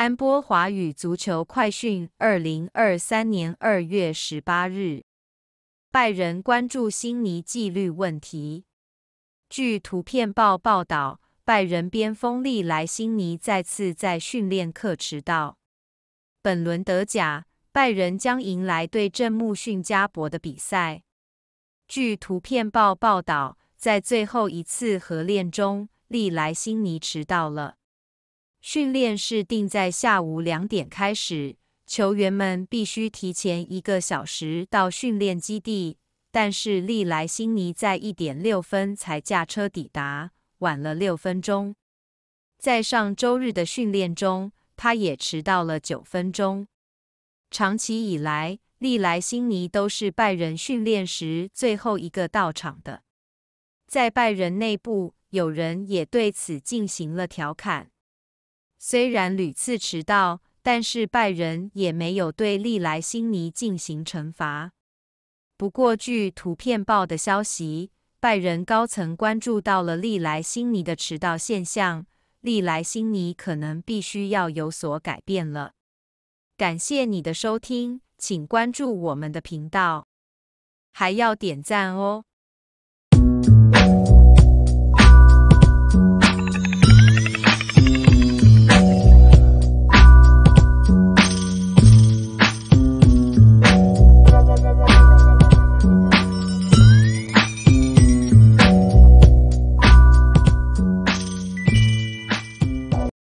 安波华语足球快讯，二零二三年二月十八日，拜仁关注辛尼纪律问题。据《图片报》报道，拜仁边锋利莱辛尼再次在训练课迟到。本轮德甲，拜仁将迎来对阵穆逊加伯的比赛。据《图片报》报道，在最后一次合练中，利莱辛尼迟到了。训练是定在下午两点开始，球员们必须提前一个小时到训练基地。但是，利莱辛尼在一点六分才驾车抵达，晚了六分钟。在上周日的训练中，他也迟到了九分钟。长期以来，利莱辛尼都是拜仁训练时最后一个到场的。在拜仁内部，有人也对此进行了调侃。虽然屡次迟到，但是拜仁也没有对利莱辛尼进行惩罚。不过，据《图片报》的消息，拜仁高层关注到了利莱辛尼的迟到现象，利莱辛尼可能必须要有所改变了。感谢你的收听，请关注我们的频道，还要点赞哦。